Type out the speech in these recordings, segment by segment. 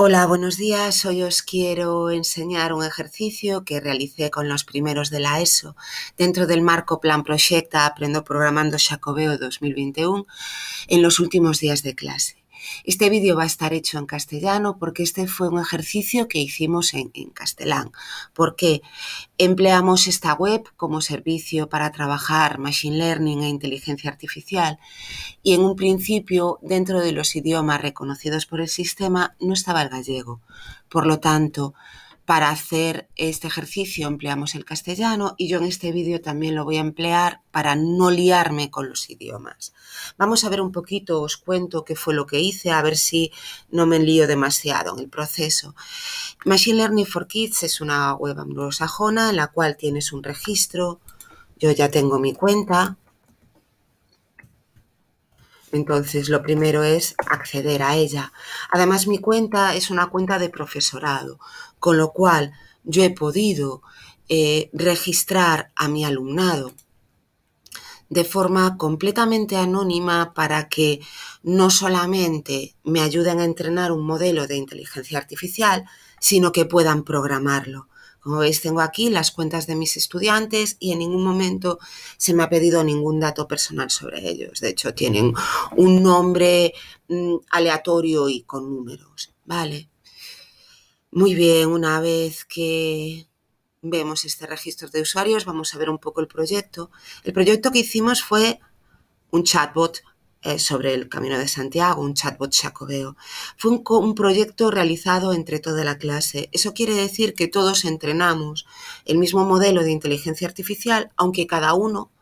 Hola, buenos días. Hoy os quiero enseñar un ejercicio que realicé con los primeros de la ESO dentro del marco Plan Proyecta Aprendo Programando Xacobeo 2021 en los últimos días de clase. Este vídeo va a estar hecho en castellano porque este fue un ejercicio que hicimos en, castellán, porque empleamos esta web como servicio para trabajar Machine Learning e inteligencia artificial y en un principio dentro de los idiomas reconocidos por el sistema no estaba el gallego. Por lo tanto, para hacer este ejercicio empleamos el castellano y yo en este vídeo también lo voy a emplear para no liarme con los idiomas. Vamos a ver un poquito, os cuento qué fue lo que hice, a ver si no me lío demasiado en el proceso. Machine Learning for Kids es una web anglosajona en la cual tienes un registro, yo ya tengo mi cuenta, entonces, lo primero es acceder a ella. Además, mi cuenta es una cuenta de profesorado, con lo cual yo he podido eh, registrar a mi alumnado de forma completamente anónima para que no solamente me ayuden a entrenar un modelo de inteligencia artificial, sino que puedan programarlo. Como veis, tengo aquí las cuentas de mis estudiantes y en ningún momento se me ha pedido ningún dato personal sobre ellos. De hecho, tienen un nombre mm, aleatorio y con números. Vale. Muy bien, una vez que vemos este registro de usuarios, vamos a ver un poco el proyecto. El proyecto que hicimos fue un chatbot eh, sobre el Camino de Santiago, un chatbot chacobeo. Fue un, proyecto realizado entre toda la clase. Eso quiere decir que todos entrenamos el mismo modelo de inteligencia artificial, aunque cada uno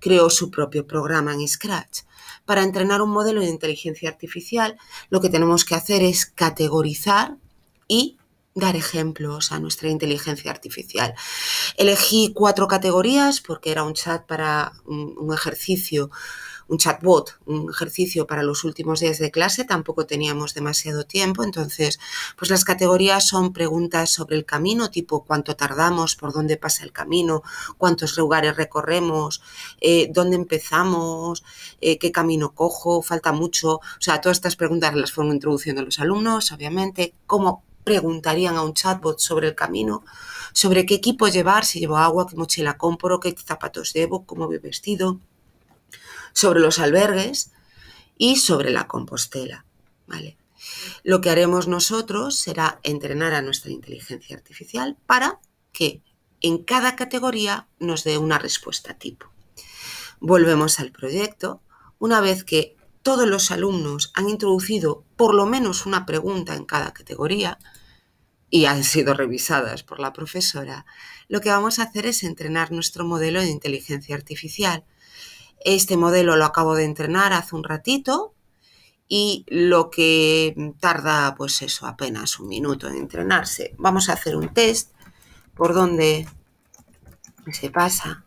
creó su propio programa en Scratch. Para entrenar un modelo de inteligencia artificial, lo que tenemos que hacer es categorizar y dar ejemplos a nuestra inteligencia artificial. Elegí cuatro categorías porque era un chat para un ejercicio un chatbot, un ejercicio para los últimos días de clase, tampoco teníamos demasiado tiempo, entonces pues las categorías son preguntas sobre el camino, tipo cuánto tardamos, por dónde pasa el camino, cuántos lugares recorremos, eh, dónde empezamos, eh, qué camino cojo, falta mucho, o sea, todas estas preguntas las fueron introduciendo los alumnos, obviamente, cómo preguntarían a un chatbot sobre el camino, sobre qué equipo llevar, si llevo agua, qué mochila compro, qué zapatos llevo, cómo voy vestido, sobre los albergues y sobre la compostela. ¿vale? Lo que haremos nosotros será entrenar a nuestra inteligencia artificial para que en cada categoría nos dé una respuesta tipo. Volvemos al proyecto. Una vez que todos los alumnos han introducido por lo menos una pregunta en cada categoría y han sido revisadas por la profesora, lo que vamos a hacer es entrenar nuestro modelo de inteligencia artificial este modelo lo acabo de entrenar hace un ratito y lo que tarda, pues eso, apenas un minuto en entrenarse. Vamos a hacer un test por donde se pasa.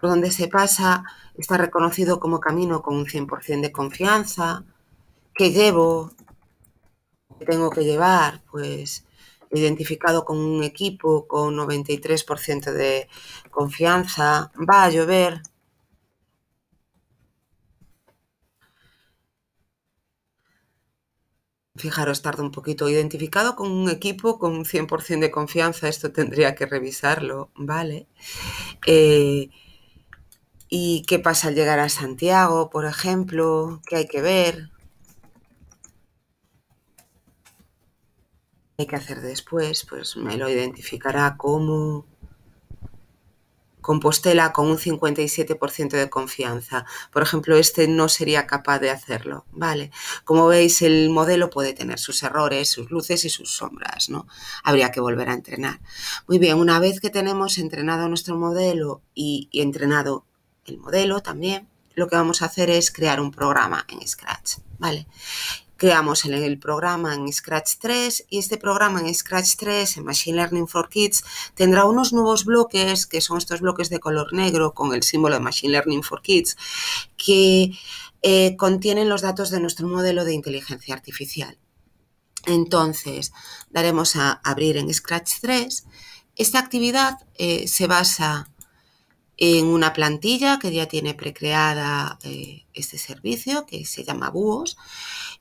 Por donde se pasa está reconocido como camino con un 100% de confianza. Que llevo? que tengo que llevar? Pues identificado con un equipo con 93% de confianza. Va a llover, Fijaros, tarda un poquito. Identificado con un equipo con un 100% de confianza, esto tendría que revisarlo, ¿vale? Eh, ¿Y qué pasa al llegar a Santiago, por ejemplo? ¿Qué hay que ver? ¿Qué hay que hacer después? Pues me lo identificará como Compostela con un 57% de confianza. Por ejemplo, este no sería capaz de hacerlo, ¿vale? Como veis, el modelo puede tener sus errores, sus luces y sus sombras, ¿no? Habría que volver a entrenar. Muy bien, una vez que tenemos entrenado nuestro modelo y, entrenado el modelo también, lo que vamos a hacer es crear un programa en Scratch, ¿vale? creamos el programa en Scratch 3 y este programa en Scratch 3, en Machine Learning for Kids, tendrá unos nuevos bloques, que son estos bloques de color negro con el símbolo de Machine Learning for Kids, que eh, contienen los datos de nuestro modelo de inteligencia artificial. Entonces, daremos a abrir en Scratch 3. Esta actividad eh, se basa en una plantilla que ya tiene precreada eh, este servicio, que se llama Búhos,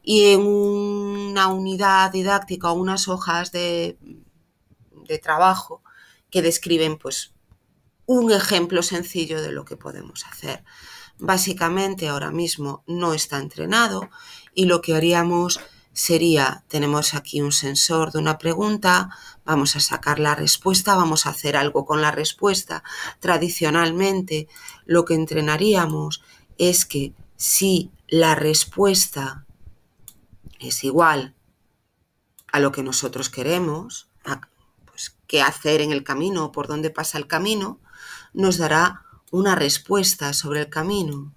y en una unidad didáctica o unas hojas de, trabajo que describen pues, un ejemplo sencillo de lo que podemos hacer. Básicamente ahora mismo no está entrenado y lo que haríamos sería, tenemos aquí un sensor de una pregunta, vamos a sacar la respuesta, vamos a hacer algo con la respuesta. Tradicionalmente, lo que entrenaríamos es que si la respuesta es igual a lo que nosotros queremos, pues, qué hacer en el camino, por dónde pasa el camino, nos dará una respuesta sobre el camino.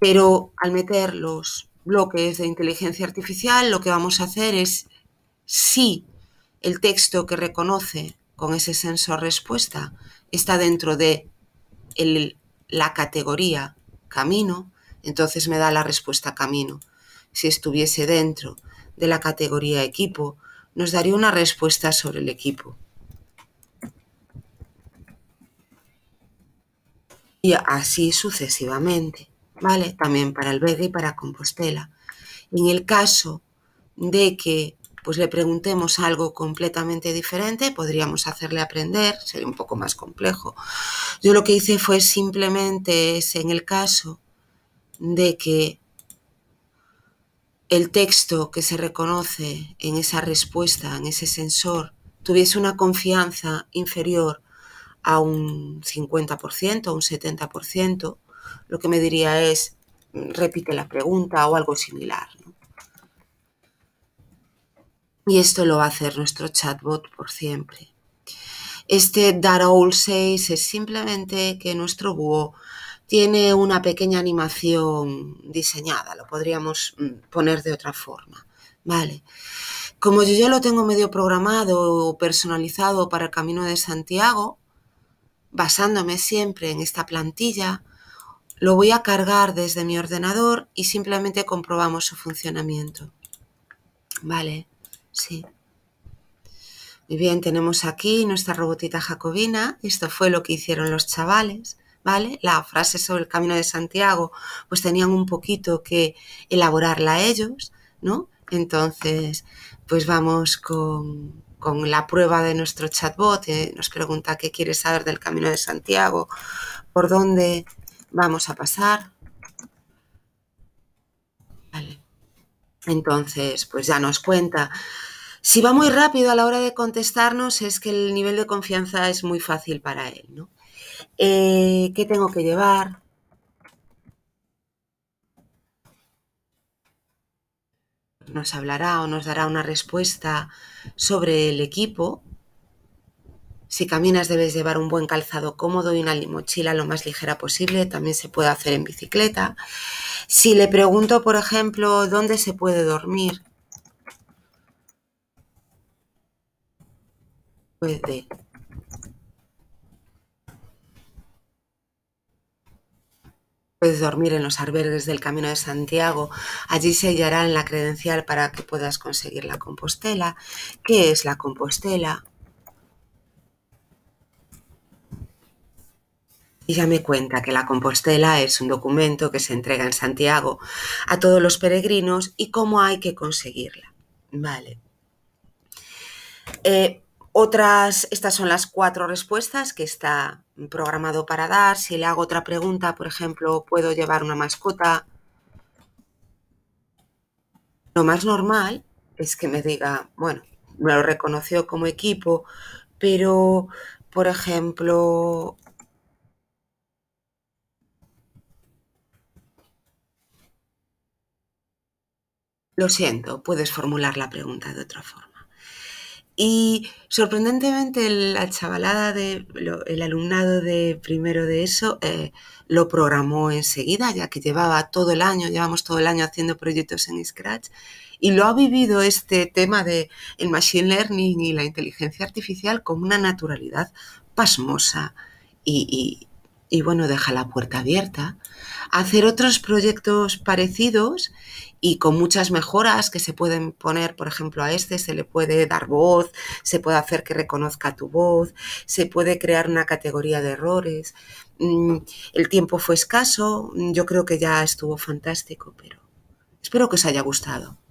Pero al meter los bloques de inteligencia artificial, lo que vamos a hacer es si el texto que reconoce con ese sensor respuesta está dentro de la categoría camino, entonces me da la respuesta camino. Si estuviese dentro de la categoría equipo, nos daría una respuesta sobre el equipo. Y así sucesivamente. ¿vale? También para el y para Compostela. En el caso de que pues le preguntemos algo completamente diferente, podríamos hacerle aprender, sería un poco más complejo. Yo lo que hice fue simplemente en el caso de que el texto que se reconoce en esa respuesta, en ese sensor, tuviese una confianza inferior a un 50% a un 70%, lo que me diría es, repite la pregunta o algo similar. Y esto lo va a hacer nuestro chatbot por siempre. Este Dar All 6 es simplemente que nuestro búho tiene una pequeña animación diseñada, lo podríamos mm, poner de otra forma. Vale. Como yo ya lo tengo medio programado o personalizado para el Camino de Santiago, basándome siempre en esta plantilla, lo voy a cargar desde mi ordenador y simplemente comprobamos su funcionamiento. Vale, sí. Muy bien, tenemos aquí nuestra robotita jacobina. Esto fue lo que hicieron los chavales. ¿Vale? La frase sobre el camino de Santiago, pues tenían un poquito que elaborarla ellos, ¿no? Entonces, pues vamos con, con la prueba de nuestro chatbot. Eh, nos pregunta qué quiere saber del camino de Santiago, por dónde Vamos a pasar. Entonces, pues ya nos cuenta. Si va muy rápido a la hora de contestarnos, es que el nivel de confianza es muy fácil para él. ¿no? Eh, ¿Qué tengo que llevar? Nos hablará o nos dará una respuesta sobre el equipo si caminas debes llevar un buen calzado cómodo y una limochila lo más ligera posible, también se puede hacer en bicicleta. Si le pregunto, por ejemplo, dónde se puede dormir, puede Puedes dormir en los albergues del Camino de Santiago. Allí se en la credencial para que puedas conseguir la Compostela. ¿Qué es la Compostela? Y ya me cuenta que la Compostela es un documento que se entrega en Santiago a todos los peregrinos y cómo hay que conseguirla. Vale. Eh, otras, estas son las cuatro respuestas que está programado para dar. Si le hago otra pregunta, por ejemplo, ¿puedo llevar una mascota? Lo más normal es que me diga, bueno, me lo reconoció como equipo, pero, por ejemplo, Lo siento, puedes formular la pregunta de otra forma. Y sorprendentemente la chavalada, de, el alumnado de primero de eso eh, lo programó enseguida, ya que llevaba todo el año, llevamos todo el año haciendo proyectos en Scratch, y lo ha vivido este tema de machine learning y la inteligencia artificial con una naturalidad pasmosa y, y bueno, deja la puerta abierta, hacer otros proyectos parecidos y con muchas mejoras que se pueden poner, por ejemplo, a este se le puede dar voz, se puede hacer que reconozca tu voz, se puede crear una categoría de errores. Mm, el tiempo fue escaso, yo creo que ya estuvo fantástico, pero espero que os haya gustado.